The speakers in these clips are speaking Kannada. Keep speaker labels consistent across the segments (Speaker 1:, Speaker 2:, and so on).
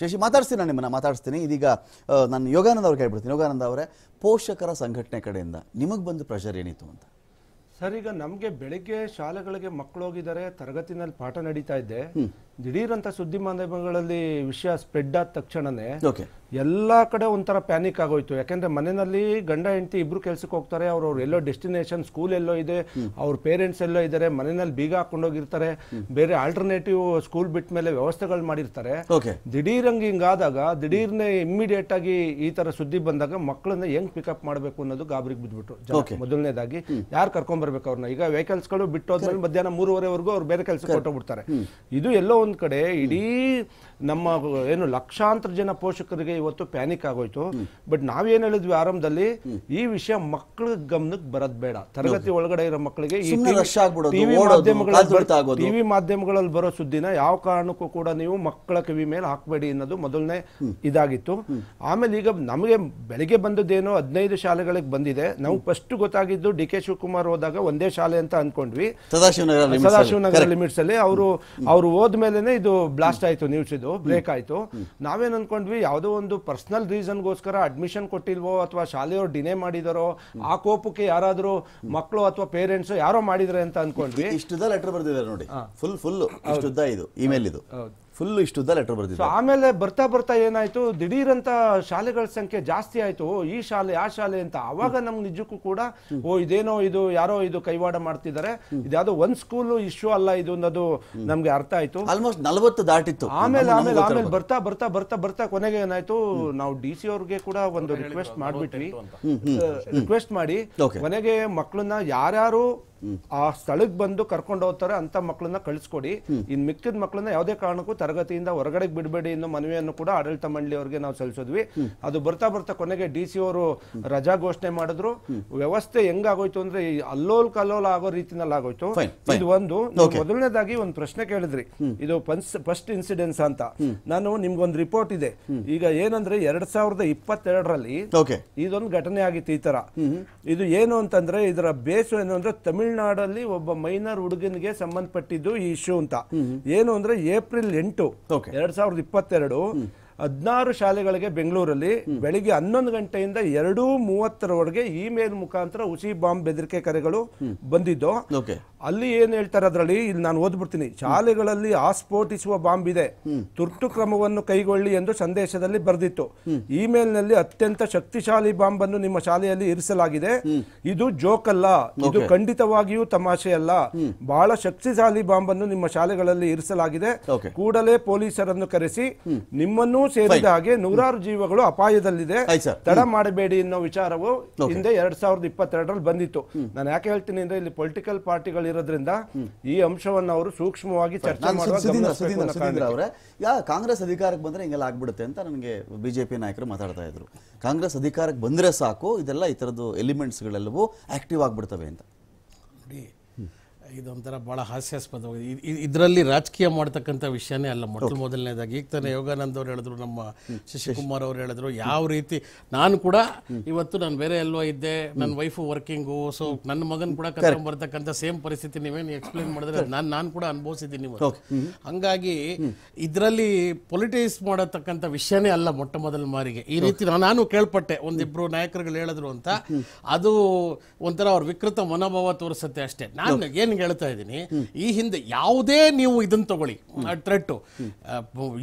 Speaker 1: ಶಶಿ ಮಾತಾಡ್ತೀನಿ ನಾನು ನಿಮ್ಮನ್ನು ಮಾತಾಡಿಸ್ತೀನಿ ಇದೀಗ ನಾನು ಯೋಗಾನಂದ ಅವ್ರಿಗೆ ಹೇಳ್ಬಿಡ್ತೀನಿ ಯೋಗಾನಂದ ಅವರೇ ಪೋಷಕರ ಸಂಘಟನೆ ಕಡೆಯಿಂದ ನಿಮಗೆ ಬಂದು ಪ್ರೆಷರ್ ಏನಿತ್ತು ಅಂತ ಸರ್ ಈಗ ನಮಗೆ ಬೆಳಿಗ್ಗೆ ಶಾಲೆಗಳಿಗೆ ಮಕ್ಕಳು ಹೋಗಿದ್ದಾರೆ ತರಗತಿನಲ್ಲಿ ಪಾಠ ನಡೀತಾ ಇದ್ದೆ ದಿಢೀರಂತ ಸುದ್ದಿ ಮಾಧ್ಯಮಗಳಲ್ಲಿ ವಿಷಯ ಸ್ಪ್ರೆಡ್ ಆದ ತಕ್ಷಣನೇ ಎಲ್ಲ ಕಡೆ ಒಂಥರ ಪ್ಯಾನಿಕ್ ಆಗೋಯ್ತು ಯಾಕೆಂದ್ರೆ ಮನೆಯಲ್ಲಿ ಗಂಡ ಹೆಂಡತಿ ಇಬ್ರು ಕೆಲ್ಸಕ್ಕೆ ಹೋಗ್ತಾರೆ ಅವ್ರ ಅವ್ರ ಎಲ್ಲೋ ಡೆಸ್ಟಿನೇಷನ್ ಸ್ಕೂಲ್ ಎಲ್ಲೋ ಇದೆ ಅವ್ರ ಪೇರೆಂಟ್ಸ್ ಎಲ್ಲೋ ಇದ್ದಾರೆ ಮನೆಯಲ್ಲಿ ಬೀಗ ಹಾಕೊಂಡೋಗಿರ್ತಾರೆ ಬೇರೆ ಆಲ್ಟರ್ನೇಟಿವ್ ಸ್ಕೂಲ್ ಬಿಟ್ಟ ಮೇಲೆ ವ್ಯವಸ್ಥೆಗಳು ಮಾಡಿರ್ತಾರೆ ದಿಢೀರಂಗೆ ಹಿಂಗಾದಾಗ ದಿಢೀರ್ನೆ ಇಮ್ಮಿಡಿಯೇಟ್ ಆಗಿ ಈ ತರ ಸುದ್ದಿ ಬಂದಾಗ ಮಕ್ಕಳನ್ನ ಹೆಂಗ್ ಪಿಕಪ್ ಮಾಡಬೇಕು ಅನ್ನೋದು ಗಾಬರಿಗೆ ಬಿದ್ಬಿಟ್ರು ಮೊದಲನೇದಾಗಿ ಯಾರು ಕರ್ಕೊಂಡ್ ಬರ್ಬೇಕು ಅವ್ರನ್ನ ಈಗ ವೆಹಿಕಲ್ಸ್ಗಳು ಹೋದ್ಮೇಲೆ ಮಧ್ಯಾಹ್ನ ಮೂರುವರೆವರೆಗೂ ಅವ್ರು ಬೇರೆ ಕೆಲಸಕ್ಕೆ ಕೊಟ್ಟೋಗ್ಬಿಡ್ತಾರೆ ಇದು ಎಲ್ಲೋ ಒಂದು ಕಡೆ ಇಡೀ ನಮ್ಮ ಏನು ಲಕ್ಷಾಂತರ ಜನ ಪೋಷಕರಿಗೆ ಇವತ್ತು ಪ್ಯಾನಿಕ್ ಆಗೋಯ್ತು ಬಟ್ ನಾವೇನ್ ಹೇಳಿದ್ವಿ ಆರಂಭದಲ್ಲಿ ಈ ವಿಷಯ ಮಕ್ಕಳ ಗಮನಕ್ಕೆ ಬರದ್ ಬೇಡ ತರಗತಿ ಒಳಗಡೆ ಇರೋ ಮಕ್ಕಳಿಗೆ ಟಿವಿ ಮಾಧ್ಯಮಗಳಲ್ಲಿ ಟಿವಿ ಮಾಧ್ಯಮಗಳಲ್ಲಿ ಬರೋ ಸುದ್ದಿನ ಯಾವ ಕಾರಣಕ್ಕೂ ಕೂಡ ನೀವು ಮಕ್ಕಳ ಕಿವಿ ಮೇಲೆ ಹಾಕಬೇಡಿ ಅನ್ನೋದು ಮೊದಲನೇ ಇದಾಗಿತ್ತು ಆಮೇಲೆ ಈಗ ನಮಗೆ ಬೆಳಿಗ್ಗೆ ಬಂದದ್ದೇನು ಹದಿನೈದು ಶಾಲೆಗಳಿಗೆ ಬಂದಿದೆ ನಾವು ಫಸ್ಟ್ ಗೊತ್ತಾಗಿದ್ದು ಡಿ ಕೆ ಶಿವಕುಮಾರ್ ಹೋದಾಗ ಒಂದೇ ಶಾಲೆ ಅಂತ ಅನ್ಕೊಂಡ್ವಿ ಸದಾಶಿವನಗರ ಲಿಮಿಟ್ಸ್ ಅಲ್ಲಿ ಅವರು ಅವರು ಹೋದ್ಮೇಲೆ ಆಮೇಲೆ ಇದು ಬ್ಲಾಸ್ಟ್ ಆಯಿತು ನ್ಯೂಸ್ ಇದು ಬ್ರೇಕ್ ಆಯಿತು ನಾವೇನ್ ಅನ್ಕೊಂಡ್ವಿ ಯಾವುದೋ ಒಂದು ಪರ್ಸನಲ್ ರೀಸನ್ಗೋಸ್ಕರ ಅಡ್ಮಿಷನ್ ಕೊಟ್ಟಿಲ್ವೋ ಅಥವಾ ಶಾಲೆಯವ್ರು ಡಿನೇ ಮಾಡಿದಾರೋ ಆ ಕೋಪಕ್ಕೆ ಯಾರಾದರೂ ಮಕ್ಕಳು ಅಥವಾ ಪೇರೆಂಟ್ಸ್ ಯಾರೋ ಮಾಡಿದ್ರೆ ಅಂತ ಅನ್ಕೊಂಡ್ವಿ ಇಷ್ಟುದ ಲೆಟರ್ ಬರ್ದಿದ್ದಾರೆ ನೋಡಿ ಫುಲ್ ಫುಲ್ ಇದು ಇಮೇಲ್ ಇದು ಫುಲ್ ಇಷ್ಟುದ್ದ ಲೆಟರ್ ಬರ್ತಿತ್ತು ಆಮೇಲೆ ಬರ್ತಾ ಬರ್ತಾ ಏನಾಯ್ತು ದಿಢೀರಂತ ಶಾಲೆಗಳ ಸಂಖ್ಯೆ ಜಾಸ್ತಿ ಆಯ್ತು ಈ ಶಾಲೆ ಆ ಶಾಲೆ ಅಂತ ಅವಾಗ ನಮ್ಗೆ ನಿಜಕ್ಕೂ ಕೂಡ ಓ ಇದೇನೋ ಇದು ಯಾರೋ ಇದು ಕೈವಾಡ ಮಾಡ್ತಿದ್ದಾರೆ ಇದ್ಯಾವ್ದು ಒಂದ್ ಸ್ಕೂಲ್ ಇಶ್ಯೂ ಅಲ್ಲ ಇದು ಅನ್ನೋದು ನಮ್ಗೆ ಅರ್ಥ ಆಯ್ತು ಆಲ್ಮೋಸ್ಟ್ ನಲವತ್ತು ದಾಟಿತ್ತು ಆಮೇಲೆ ಆಮೇಲೆ ಆಮೇಲೆ ಬರ್ತಾ ಬರ್ತಾ ಬರ್ತಾ ಬರ್ತಾ ಕೊನೆಗೆ ಏನಾಯ್ತು ನಾವು ಡಿ ಸಿ ಅವ್ರಿಗೆ ಕೂಡ ಒಂದು ರಿಕ್ವೆಸ್ಟ್ ಮಾಡ್ಬಿಟ್ವಿ ರಿಕ್ವೆಸ್ಟ್ ಮಾಡಿ ಕೊನೆಗೆ ಮಕ್ಕಳನ್ನ ಯಾರ್ಯಾರು ಆ ಸ್ಥಳಕ್ಕೆ ಬಂದು ಕರ್ಕೊಂಡು ಹೋಗ್ತಾರೆ ಅಂತ ಮಕ್ಕಳನ್ನ ಕಳಿಸ್ಕೊಡಿ ಇನ್ ಮಿಕ್ಕಿದ ಮಕ್ಕಳನ್ನ ಯಾವುದೇ ಕಾರಣಕ್ಕೂ ತರಗತಿಯಿಂದ ಹೊರಗಡೆ ಬಿಡಬೇಡಿ ಅನ್ನೋ ಮನವಿಯನ್ನು ಕೂಡ ಆಡಳಿತ ಅವರಿಗೆ ನಾವು ಸಲ್ಲಿಸಿದ್ವಿ ಅದು ಬರ್ತಾ ಬರ್ತಾ ಕೊನೆಗೆ ಡಿ ಸಿ ಅವರು ರಜಾ ಘೋಷಣೆ ಮಾಡಿದ್ರು ವ್ಯವಸ್ಥೆ ಹೆಂಗಾಗೋಯ್ತು ಅಂದ್ರೆ ಅಲ್ಲೋಲ್ ಕಲ್ಲೋಲ್ ಆಗೋ ರೀತಿನಲ್ಲಿ ಆಗೋಯ್ತು ಇದು ಒಂದು ಮೊದಲನೇದಾಗಿ ಒಂದು ಪ್ರಶ್ನೆ ಕೇಳಿದ್ರಿ ಇದು ಫಸ್ಟ್ ಇನ್ಸಿಡೆನ್ಸ್ ಅಂತ ನಾನು ನಿಮ್ಗೊಂದು ರಿಪೋರ್ಟ್ ಇದೆ ಈಗ ಏನಂದ್ರೆ ಎರಡ್ ಸಾವಿರದ ಇಪ್ಪತ್ತೆರಡರಲ್ಲಿ ಇದೊಂದು ಘಟನೆ ಆಗಿತ್ತು ಈ ತರ ಇದು ಏನು ಅಂತಂದ್ರೆ ಇದರ ಬೇಸು ಏನು ಅಂದ್ರೆ ತಮಿಳ್ ತಮಿಳ್ನಾಡಲ್ಲಿ ಒಬ್ಬ ಮೈನರ್ ಹುಡುಗನಿಗೆ ಸಂಬಂಧಪಟ್ಟಿದ್ದು ಈ ಇಶ್ಯೂ ಅಂತ ಏನು ಅಂದ್ರೆ ಏಪ್ರಿಲ್ ಎಂಟು ಎರಡ್ ಸಾವಿರದ ಇಪ್ಪತ್ತೆರಡು ಹದಿನಾರು ಶಾಲೆಗಳಿಗೆ ಬೆಂಗಳೂರಲ್ಲಿ ಬೆಳಿಗ್ಗೆ ಹನ್ನೊಂದು ಗಂಟೆಯಿಂದ ಎರಡು ಮೂವತ್ತರವರೆಗೆ ಇಮೇಲ್ ಮುಖಾಂತರ ಹುಸಿ ಬಾಂಬ್ ಬೆದರಿಕೆ ಕರೆಗಳು ಬಂದಿದ್ದು ಅಲ್ಲಿ ಏನು ಹೇಳ್ತಾರೆ ಅದರಲ್ಲಿ ಇಲ್ಲಿ ನಾನು ಓದ್ಬಿಡ್ತೀನಿ ಶಾಲೆಗಳಲ್ಲಿ ಆಸ್ಫೋಟಿಸುವ ಬಾಂಬ್ ಇದೆ ತುರ್ತು ಕ್ರಮವನ್ನು ಕೈಗೊಳ್ಳಿ ಎಂದು ಸಂದೇಶದಲ್ಲಿ ಬರೆದಿತ್ತು ಇಮೇಲ್ನಲ್ಲಿ ಅತ್ಯಂತ ಶಕ್ತಿಶಾಲಿ ಬಾಂಬ್ ಅನ್ನು ನಿಮ್ಮ ಶಾಲೆಯಲ್ಲಿ ಇರಿಸಲಾಗಿದೆ ಇದು ಜೋಕ್ ಅಲ್ಲ ಇದು ಖಂಡಿತವಾಗಿಯೂ ತಮಾಷೆ ಅಲ್ಲ ಬಹಳ ಶಕ್ತಿಶಾಲಿ ಬಾಂಬ್ ಅನ್ನು ನಿಮ್ಮ ಶಾಲೆಗಳಲ್ಲಿ ಇರಿಸಲಾಗಿದೆ ಕೂಡಲೇ ಪೊಲೀಸರನ್ನು ಕರೆಸಿ ನಿಮ್ಮನ್ನೂ ಸೇರಿದ ಹಾಗೆ ನೂರಾರು ಜೀವಗಳು ಅಪಾಯದಲ್ಲಿದೆ ತಡ ಮಾಡಬೇಡಿ ಅನ್ನೋ ವಿಚಾರವು ಹಿಂದೆ ಎರಡ್ ಸಾವಿರದ ಇಪ್ಪತ್ತೆರಡರಲ್ಲಿ ಬಂದಿತ್ತು ನಾನು ಯಾಕೆ ಹೇಳ್ತೀನಿ ಅಂದ್ರೆ ಇಲ್ಲಿ ಪೊಲಿಟಿಕಲ್ ಪಾರ್ಟಿಗಳು ಇರೋದ್ರಿಂದ ಈ ಅಂಶವನ್ನು ಅವರು ಸೂಕ್ಷ್ಮವಾಗಿ ಚರ್ಚೆ ಮಾಡುವ ಯಾ ಕಾಂಗ್ರೆಸ್ ಅಧಿಕಾರಕ್ಕೆ ಬಂದ್ರೆ ಹಿಂಗೆಲ್ಲ ಆಗ್ಬಿಡುತ್ತೆ ಅಂತ ನನಗೆ ಬಿಜೆಪಿ ನಾಯಕರು ಮಾತಾಡ್ತಾ ಇದ್ರು ಕಾಂಗ್ರೆಸ್ ಅಧಿಕಾರಕ್ಕೆ ಬಂದ್ರೆ ಸಾಕು ಇದೆಲ್ಲ ಈ ಎಲಿಮೆಂಟ್ಸ್ ಗಳೆಲ್ಲವೂ ಆಕ್ಟಿವ್ ಆಗಿಬಿಡ್ತವೆ ಅಂತ
Speaker 2: ಇದೊಂಥರ ಭಾಳ ಹಾಸ್ಯಾಸ್ಪದವಾಗಿ ಇದರಲ್ಲಿ ರಾಜಕೀಯ ಮಾಡ್ತಕ್ಕಂಥ ವಿಷಯನೇ ಅಲ್ಲ ಮೊಟ್ಟ ಮೊದಲನೇದಾಗಿ ಈಗ ತಾನೇ ಯೋಗಾನಂದ್ ಅವರು ಹೇಳಿದ್ರು ನಮ್ಮ ಶಶಿಕುಮಾರ್ ಅವ್ರು ಹೇಳಿದ್ರು ಯಾವ ರೀತಿ ನಾನು ಕೂಡ ಇವತ್ತು ನಾನು ಬೇರೆ ಎಲ್ಲೋ ಇದ್ದೆ ನನ್ನ ವೈಫು ವರ್ಕಿಂಗು ಸೊ ನನ್ನ ಮಗನ್ ಕೂಡ ಕರ್ಕೊಂಡು ಬರ್ತಕ್ಕಂಥ ಸೇಮ್ ಪರಿಸ್ಥಿತಿ ನೀವೇನು ಎಕ್ಸ್ಪ್ಲೈನ್ ಮಾಡಿದ್ರೆ ನಾನು ನಾನು ಕೂಡ ಅನುಭವಿಸಿದ್ದೀನಿ ಇವತ್ತು ಹಂಗಾಗಿ ಇದರಲ್ಲಿ ಪೊಲಿಟಿಕ್ಸ್ ಮಾಡತಕ್ಕಂಥ ವಿಷಯನೇ ಅಲ್ಲ ಮೊಟ್ಟ ಮೊದಲ ಮಾರಿಗೆ ಈ ರೀತಿ ನಾನು ಕೇಳ್ಪಟ್ಟೆ ಒಂದಿಬ್ರು ನಾಯಕರುಗಳು ಹೇಳಿದ್ರು ಅಂತ ಅದು ಒಂಥರ ಅವ್ರ ವಿಕೃತ ಮನೋಭಾವ ತೋರಿಸುತ್ತೆ ಅಷ್ಟೇ ನಾನು ಏನ್ ಹೇಳ್ತಾ ಇದ್ದೀನಿ ಈ ಹಿಂದೆ ಯಾವುದೇ ನೀವು ಇದನ್ನ ತಗೊಳ್ಳಿ ಥ್ರೆಟ್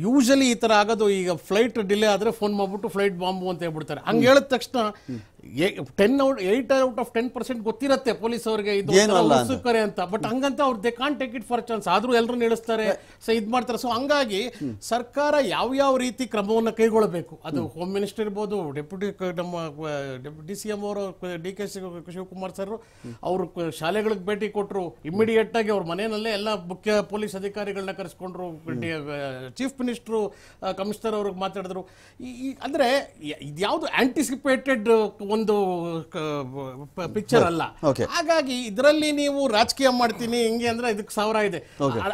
Speaker 2: ಯೂಶಲಿ ಈ ಥರ ಆಗೋದು ಈಗ ಫ್ಲೈಟ್ ಡಿಲೇ ಆದ್ರೆ ಫೋನ್ ಮಾಡಿಬಿಟ್ಟು ಫ್ಲೈಟ್ ಬಾಂಬು ಅಂತ ಹೇಳ್ಬಿಡ್ತಾರೆ ಹಂಗೆ ಹೇಳಿದ ತಕ್ಷಣ ten out eight out of ten percent ಗೊತ್ತಿರತ್ತೆ ಪೊಲೀಸ್ ಅವರಿಗೆ ಇದು ಅಂತ ಬಟ್ ಹಂಗಂತ ಅವ್ರು they can't take it for chance ಆದ್ರೂ ಎಲ್ಲರೂ ನಡೆಸ್ತಾರೆ ಸೊ ಇದು ಮಾಡ್ತಾರೆ ಸೊ ಹಂಗಾಗಿ ಸರ್ಕಾರ ಯಾವ ಯಾವ ರೀತಿ ಕ್ರಮವನ್ನು ಕೈಗೊಳ್ಳಬೇಕು ಅದು ಹೋಮ್ ಮಿನಿಸ್ಟರ್ ಇರ್ಬೋದು ಡೆಪ್ಯೂಟಿ ನಮ್ಮ ಡಿ ಸಿ ಎಂ ಅವರು ಡಿ ಕೆ ಶಿವಕುಮಾರ್ ಸರ್ ಅವರು ಶಾಲೆಗಳಿಗೆ ಭೇಟಿ ಕೊಟ್ಟರು ಇಮಿಡಿಯೇಟ್ ಆಗಿ ಅವ್ರ ಮನೆಯಲ್ಲೇ ಎಲ್ಲ ಮುಖ್ಯ ಪೊಲೀಸ್ ಅಧಿಕಾರಿಗಳನ್ನ ಕರೆಸ್ಕೊಂಡ್ರು ಚೀಫ್ ಮಿನಿಸ್ಟ್ರು ಕಮಿಷನರ್ ಅವ್ರಿಗೆ ಮಾತಾಡಿದ್ರು ಈ ಅಂದರೆ ಇದ್ಯಾವುದು ಆಂಟಿಸಿಪೇಟೆಡ್ ಒಂದು ಪಿಕ್ಚರ್ ಅಲ್ಲ ಹಾಗಾಗಿ ಇದರಲ್ಲಿ ನೀವು ರಾಜಕೀಯ ಮಾಡ್ತೀನಿ ಹಿಂಗೆ ಅಂದ್ರೆ ಇದಕ್ಕೆ ಸಾವಿರ ಇದೆ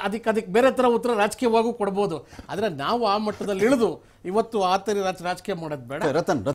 Speaker 2: ಅದಕ್ಕೆ ಅದಕ್ಕೆ ಬೇರೆ ತರ ಉತ್ತರ ರಾಜಕೀಯವಾಗೂ ಕೊಡ್ಬೋದು ಆದ್ರೆ ನಾವು ಆ ಮಟ್ಟದಲ್ಲಿ ಇಳಿದು
Speaker 1: ಇವತ್ತು ಆ ರಾಜಕೀಯ ಮಾಡೋದು ಬೇಡ ರತನ್